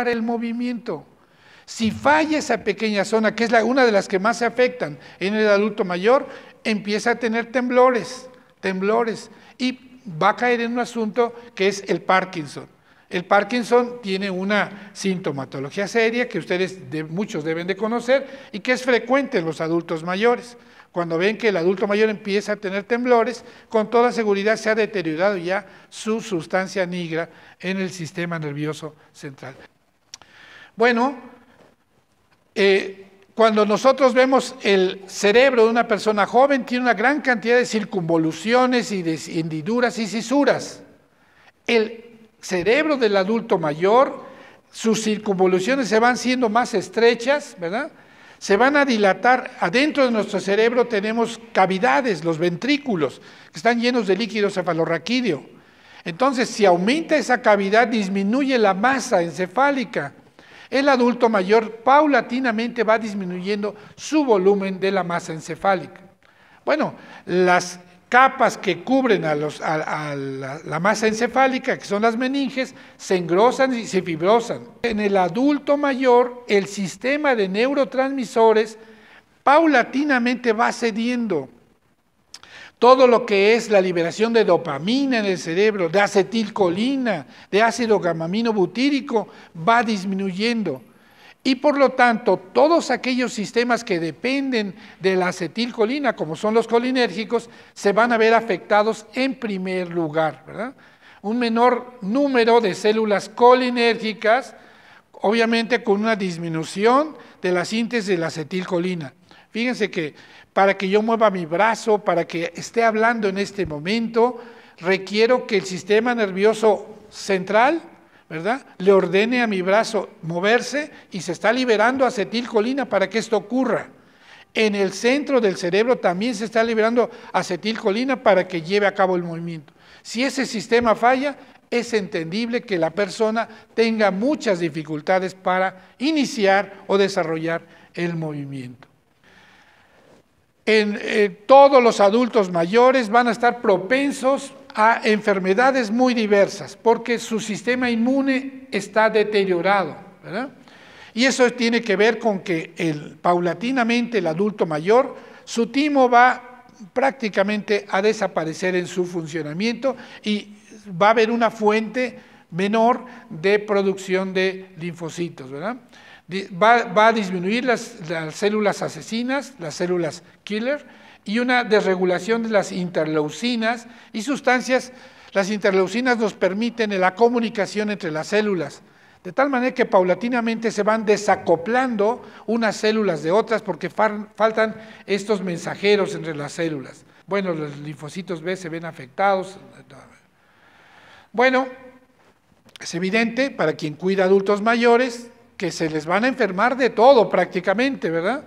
el movimiento. Si falla esa pequeña zona, que es una de las que más se afectan en el adulto mayor, empieza a tener temblores, temblores, y va a caer en un asunto que es el Parkinson. El Parkinson tiene una sintomatología seria que ustedes de, muchos deben de conocer y que es frecuente en los adultos mayores. Cuando ven que el adulto mayor empieza a tener temblores, con toda seguridad se ha deteriorado ya su sustancia negra en el sistema nervioso central. Bueno, eh, cuando nosotros vemos el cerebro de una persona joven, tiene una gran cantidad de circunvoluciones y de hendiduras y cisuras. El cerebro del adulto mayor, sus circunvoluciones se van siendo más estrechas, ¿verdad? Se van a dilatar. Adentro de nuestro cerebro tenemos cavidades, los ventrículos, que están llenos de líquido cefalorraquídeo. Entonces, si aumenta esa cavidad, disminuye la masa encefálica el adulto mayor paulatinamente va disminuyendo su volumen de la masa encefálica. Bueno, las capas que cubren a, la, masa encefálica, que son las meninges, se engrosan y se fibrosan. En el adulto mayor, el sistema de neurotransmisores paulatinamente va cediendo todo lo que es la liberación de dopamina en el cerebro, de acetilcolina, de ácido gamamino butírico, va disminuyendo. Y por lo tanto, todos aquellos sistemas que dependen de la acetilcolina, como son los colinérgicos, se van a ver afectados en primer lugar. Un menor número de células colinérgicas, obviamente con una disminución de la síntesis de la acetilcolina. Fíjense que para que yo mueva mi brazo, para que esté hablando en este momento, requiero que el sistema nervioso central, ¿verdad?, le ordene a mi brazo moverse y se está liberando acetilcolina para que esto ocurra. En el centro del cerebro también se está liberando acetilcolina para que lleve a cabo el movimiento. Si ese sistema falla, es entendible que la persona tenga muchas dificultades para iniciar o desarrollar el movimiento en, eh, todos los adultos mayores van a estar propensos a enfermedades muy diversas, porque su sistema inmune está deteriorado. ¿verdad? Y eso tiene que ver con que paulatinamente el adulto mayor, su timo va prácticamente a desaparecer en su funcionamiento y va a haber una fuente menor de producción de linfocitos. ¿verdad? Va, a disminuir las, las células asesinas, las células killer, y una desregulación de las interleucinas y sustancias. Las interleucinas nos permiten la comunicación entre las células, de tal manera que paulatinamente se van desacoplando unas células de otras porque faltan estos mensajeros entre las células. Bueno, los linfocitos B se ven afectados. Bueno, es evidente para quien cuida adultos mayores, que se les van a enfermar de todo prácticamente, ¿verdad?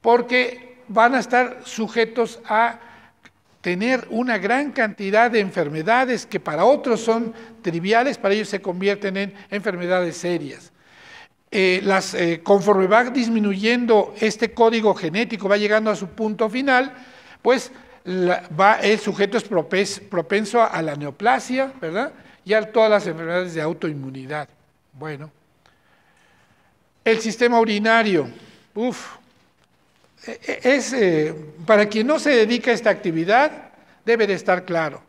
Porque van a estar sujetos a tener una gran cantidad de enfermedades que para otros son triviales, para ellos se convierten en enfermedades serias. Eh, las, eh, conforme va disminuyendo este código genético, va llegando a su punto final, pues va, el sujeto es propenso a la neoplasia, ¿verdad? Y a todas las enfermedades de autoinmunidad. Bueno. El sistema urinario. E, e, es, eh, para quien no se dedica a esta actividad, debe de estar claro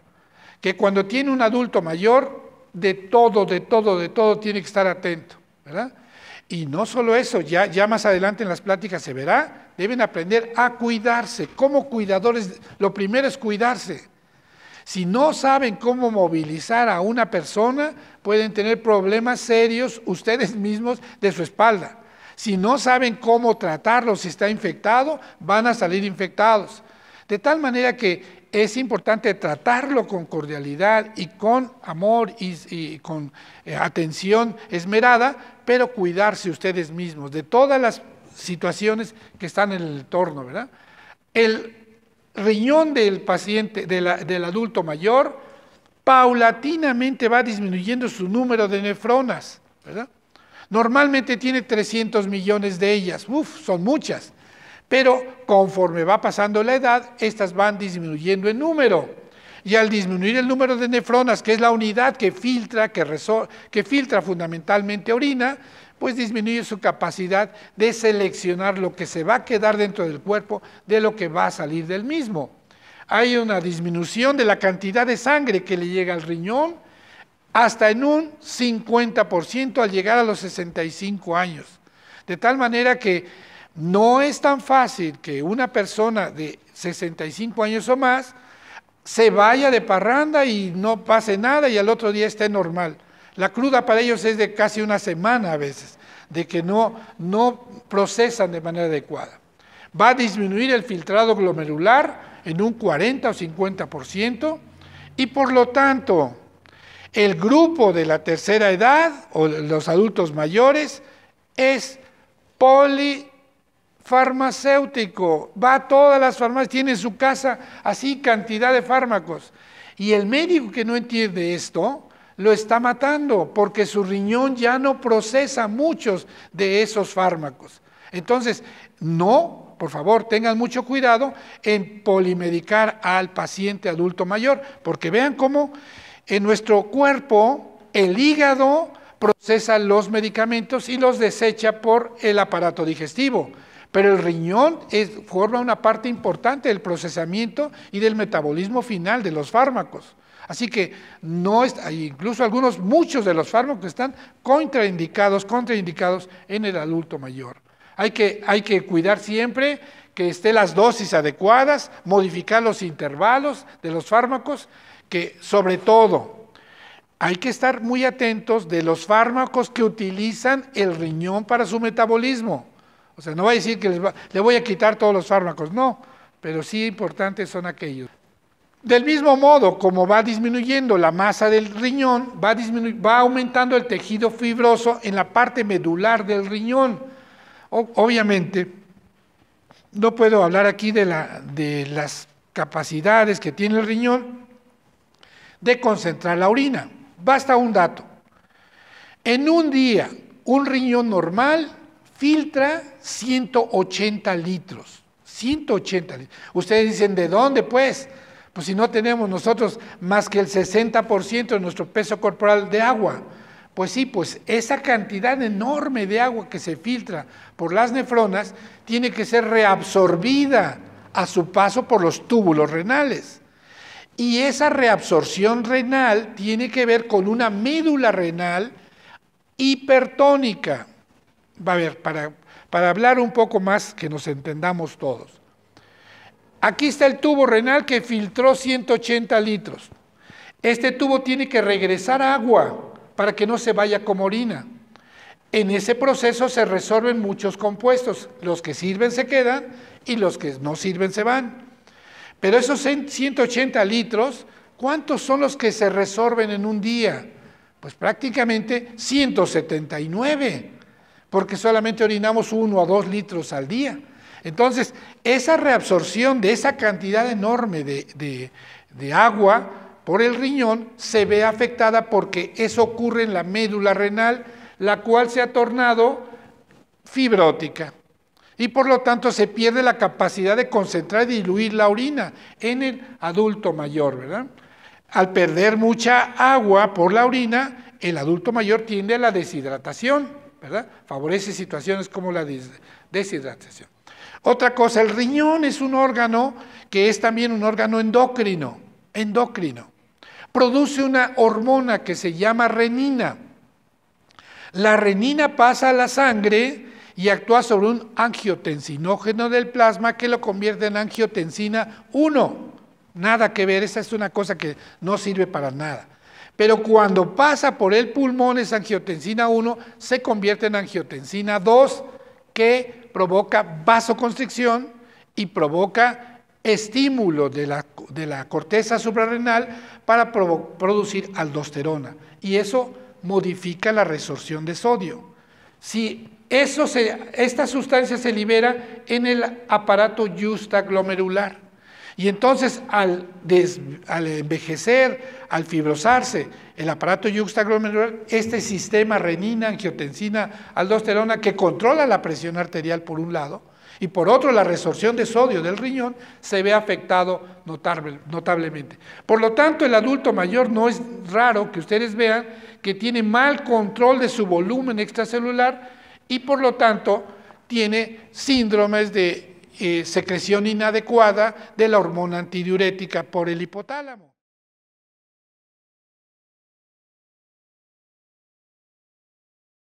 que cuando tiene un adulto mayor, de todo, de todo, de todo tiene que estar atento, ¿verdad? Y no solo eso, ya, ya más adelante en las pláticas se verá, deben aprender a cuidarse. Como cuidadores, lo primero es cuidarse. Si no saben cómo movilizar a una persona, pueden tener problemas serios ustedes mismos de su espalda. Si no saben cómo tratarlo si está infectado, van a salir infectados. De tal manera que es importante tratarlo con cordialidad y con amor y, con eh, atención esmerada, pero cuidarse ustedes mismos de todas las situaciones que están en el entorno, ¿verdad? El riñón del paciente, del adulto mayor, paulatinamente va disminuyendo su número de nefronas, ¿verdad? Normalmente tiene 300 millones de ellas, uff, son muchas, pero conforme va pasando la edad, estas van disminuyendo en número. Y al disminuir el número de nefronas, que es la unidad que filtra, que, que filtra fundamentalmente orina, pues disminuye su capacidad de seleccionar lo que se va a quedar dentro del cuerpo de lo que va a salir del mismo. Hay una disminución de la cantidad de sangre que le llega al riñón hasta en un 50% al llegar a los 65 años. De tal manera que no es tan fácil que una persona de 65 años o más se vaya de parranda y no pase nada y al otro día esté normal. La cruda para ellos es de casi una semana a veces, de que no, no procesan de manera adecuada. Va a disminuir el filtrado glomerular en un 40 o 50% y por lo tanto el grupo de la tercera edad o los adultos mayores es polifarmacéutico. Va a todas las farmacias, tiene en su casa así cantidad de fármacos. Y el médico que no entiende esto, lo está matando porque su riñón ya no procesa muchos de esos fármacos. Entonces, no, por favor, tengan mucho cuidado en polimedicar al paciente adulto mayor, porque vean cómo en nuestro cuerpo el hígado procesa los medicamentos y los desecha por el aparato digestivo. Pero el riñón forma una parte importante del procesamiento y del metabolismo final de los fármacos. Así que no hay incluso algunos, muchos de los fármacos están contraindicados, contraindicados en el adulto mayor. Hay que, hay que cuidar siempre que estén las dosis adecuadas, modificar los intervalos de los fármacos, que sobre todo hay que estar muy atentos de los fármacos que utilizan el riñón para su metabolismo. O sea, no va a decir que les le voy a quitar todos los fármacos, no, pero sí importantes son aquellos. Del mismo modo, como va disminuyendo la masa del riñón, va, aumentando el tejido fibroso en la parte medular del riñón. obviamente, no puedo hablar aquí de, de las capacidades que tiene el riñón de concentrar la orina. Basta un dato. En un día, un riñón normal filtra 180 litros. 180 litros. Ustedes dicen, ¿de dónde pues? Pues si no tenemos nosotros más que el 60% de nuestro peso corporal de agua, pues sí, pues esa cantidad enorme de agua que se filtra por las nefronas tiene que ser reabsorbida a su paso por los túbulos renales. Y esa reabsorción renal tiene que ver con una médula renal hipertónica. Va a ver, para, para hablar un poco más que nos entendamos todos. Aquí está el tubo renal que filtró 180 litros. Este tubo tiene que regresar agua para que no se vaya como orina. En ese proceso se resuelven muchos compuestos. Los que sirven se quedan y los que no sirven se van. Pero esos 180 litros, ¿cuántos son los que se resorben en un día? Pues prácticamente 179, porque solamente orinamos uno o dos litros al día. Entonces, esa reabsorción de esa cantidad enorme de, agua por el riñón se ve afectada porque eso ocurre en la médula renal, la cual se ha tornado fibrótica y por lo tanto se pierde la capacidad de concentrar y diluir la orina en el adulto mayor, ¿verdad? Al perder mucha agua por la orina, el adulto mayor tiende a la deshidratación, ¿verdad? Favorece situaciones como la deshidratación. Otra cosa, el riñón es un órgano que es también un órgano endocrino, endocrino. Produce una hormona que se llama renina. La renina pasa a la sangre y actúa sobre un angiotensinógeno del plasma que lo convierte en angiotensina 1. Nada que ver, esa es una cosa que no sirve para nada. Pero cuando pasa por el pulmón es angiotensina 1, se convierte en angiotensina 2 que provoca vasoconstricción y provoca estímulo de la, corteza suprarrenal para producir aldosterona. Y eso modifica la resorción de sodio. Si eso se, esta sustancia se libera en el aparato justaglomerular. Y entonces al, envejecer, al fibrosarse el aparato yuxtaglomerular, este sistema renina, angiotensina, aldosterona, que controla la presión arterial por un lado, y por otro la resorción de sodio del riñón se ve afectado notablemente. Por lo tanto, el adulto mayor no es raro que ustedes vean que tiene mal control de su volumen extracelular y por lo tanto tiene síndromes de eh, secreción inadecuada de la hormona antidiurética por el hipotálamo.